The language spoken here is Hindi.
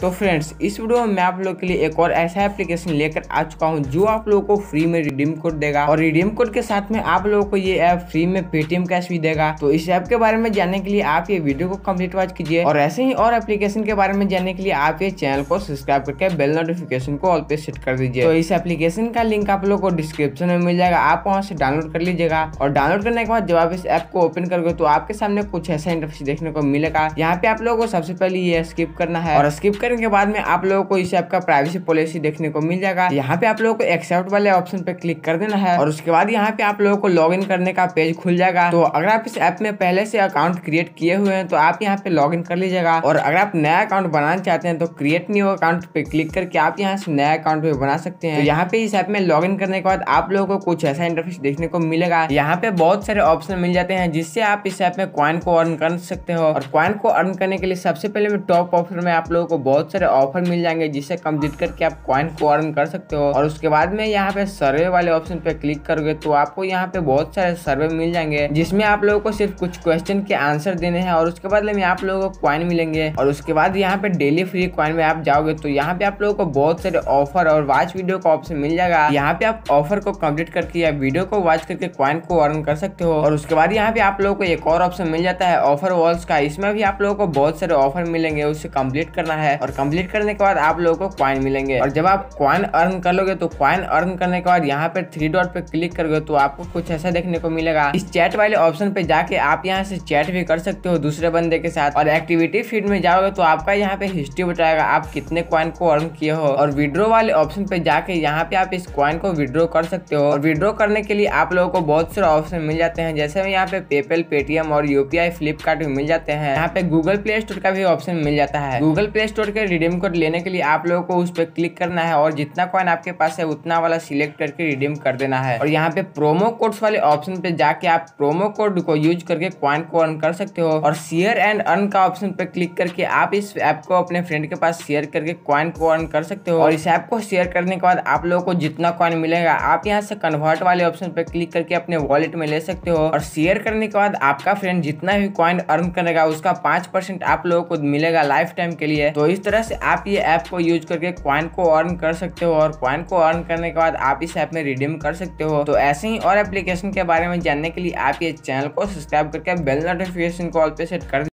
तो फ्रेंड्स इस वीडियो में मैं आप लोग के लिए एक और ऐसा एप्लीकेशन लेकर आ चुका हूँ जो आप लोगों को फ्री में रिडीम कोड देगा और रिडीम कोड के साथ में आप लोगों को ये ऐप फ्री में पेटीएम कैश भी देगा तो इस ऐप के बारे में जानने के लिए आप ये वीडियो को कम्प्लीट वॉच कीजिए और ऐसे ही और एप्लीकेशन के बारे में जानने के लिए आप ये चैनल को सब्सक्राइब करके बेल नोटिफिकेशन को ऑल पे सेट कर दीजिए तो इस एप्लीकेशन का लिंक आप लोग को डिस्क्रिप्शन में मिल जाएगा आप वहाँ से डाउनलोड कर लीजिएगा और डाउनलोड करने के बाद जब आप इस ऐप को ओपन करोगे तो आपके सामने कुछ ऐसा इंटरफेस देखने को मिलेगा यहाँ पे आप लोगों को सबसे पहले ये स्किप करना है और स्किप कर करने के बाद में आप लोगों को इस ऐप का प्राइवेसी पॉलिसी देखने को मिल जाएगा यहाँ पे आप लोगों को एक्सेप्ट वाले ऑप्शन पे क्लिक कर देना है और उसके बाद यहाँ पे आप लोगों को लॉग करने का पेज खुल जाएगा तो अगर आप इस ऐप में पहले से अकाउंट क्रिएट किए हुए हैं तो आप यहाँ पे लॉग कर लीजिएगा और अगर आप नया अकाउंट बनाना चाहते हैं तो क्रिएट न्यू अकाउंट पे क्लिक करके आप यहाँ से नया अकाउंट भी बना सकते हैं तो यहाँ पे इस ऐप में लॉग करने के बाद आप लोगों को कुछ ऐसा इंटरफेस देखने को मिलेगा यहाँ पे बहुत सारे ऑप्शन मिल जाते हैं जिससे आप इस ऐप में क्वाइन को अर्न कर सकते हो और क्वाइन को अर्न करने के लिए सबसे पहले टॉप ऑप्शन में आप लोगों को बहुत बहुत सारे ऑफर मिल जाएंगे जिसे कम्प्लीट करके आप कॉइन को अर्न कर सकते हो और उसके बाद में यहाँ पे सर्वे वाले ऑप्शन पे क्लिक करोगे तो आपको यहाँ पे बहुत सारे सर्वे मिल जाएंगे जिसमें आप लोगों को सिर्फ कुछ क्वेश्चन के आंसर देने हैं और उसके बाद में आप लोगों को क्वाइन मिलेंगे और उसके बाद यहाँ पे डेली फ्री क्वाइन में आप जाओगे तो यहाँ पे आप लोगों को बहुत सारे ऑफर और वॉच वीडियो का ऑप्शन मिल जाएगा यहाँ पे आप ऑफर को कम्प्लीट करके या वीडियो को वॉच करके क्वाइन को अर्न कर सकते हो और उसके बाद यहाँ पे आप लोगों को एक और ऑप्शन मिल जाता है ऑफर वॉल्स का इसमें भी आप लोगों को बहुत सारे ऑफर मिलेंगे उसे कम्प्लीट करना है और और कंप्लीट करने के बाद आप लोगों को क्वाइन मिलेंगे और जब आप क्वाइन अर्न कर लोगे तो क्वाइन अर्न करने के बाद यहाँ पर थ्री डॉट पे क्लिक करोगे तो आपको कुछ ऐसा देखने को मिलेगा इस चैट वाले ऑप्शन पे जाके आप यहाँ से चैट भी कर सकते हो दूसरे बंदे के साथ और एक्टिविटी फीड में जाओगे तो आपका यहाँ पे हिस्ट्री बताएगा आप कितने क्वाइन को अर्न किए हो और विड्रो वाले ऑप्शन पे जाके यहाँ पे आप इस क्वाइन को विड्रो कर सकते हो और विड्रो करने के लिए आप लोगों को बहुत सारे ऑप्शन मिल जाते हैं जैसे यहाँ पे पेपल पेटीएम और यूपीआई फ्लिपकार्ट भी मिल जाते हैं यहाँ पे गूगल प्ले स्टोर का भी ऑप्शन मिल जाता है गूगल प्ले स्टोर करके रिडीम कोड लेने के लिए आप लोगों को उस पर क्लिक करना है और जितना कॉइन आपके पास है उतना वाला सिलेक्ट करके रिडीम कर देना है और यहाँ पे प्रोमो कोड्स वाले ऑप्शन पे जाके आप प्रोमो कोड को यूज करके कॉइन को अर्न कर सकते हो और शेयर एंड अर्न का ऑप्शन पे क्लिक करके आप इस ऐप को अपने फ्रेंड के पास शेयर करके कॉइन को अर्न कर सकते हो और इस ऐप को शेयर करने के बाद आप लोगों को जितना कॉइन मिलेगा आप यहाँ से कन्वर्ट वाले ऑप्शन पे क्लिक करके अपने वॉलेट में ले सकते हो और शेयर करने के बाद आपका फ्रेंड जितना भी कॉइन अर्न करेगा उसका पांच आप लोगों को मिलेगा लाइफ टाइम के लिए तो इस तरह से आप ये ऐप को यूज करके क्वाइन को अर्न कर सकते हो और क्वाइन को अर्न करने के बाद आप इस ऐप में रिडीम कर सकते हो तो ऐसे ही और एप्लीकेशन के बारे में जानने के लिए आप ये चैनल को सब्सक्राइब करके बेल नोटिफिकेशन को ऑल पे सेट कर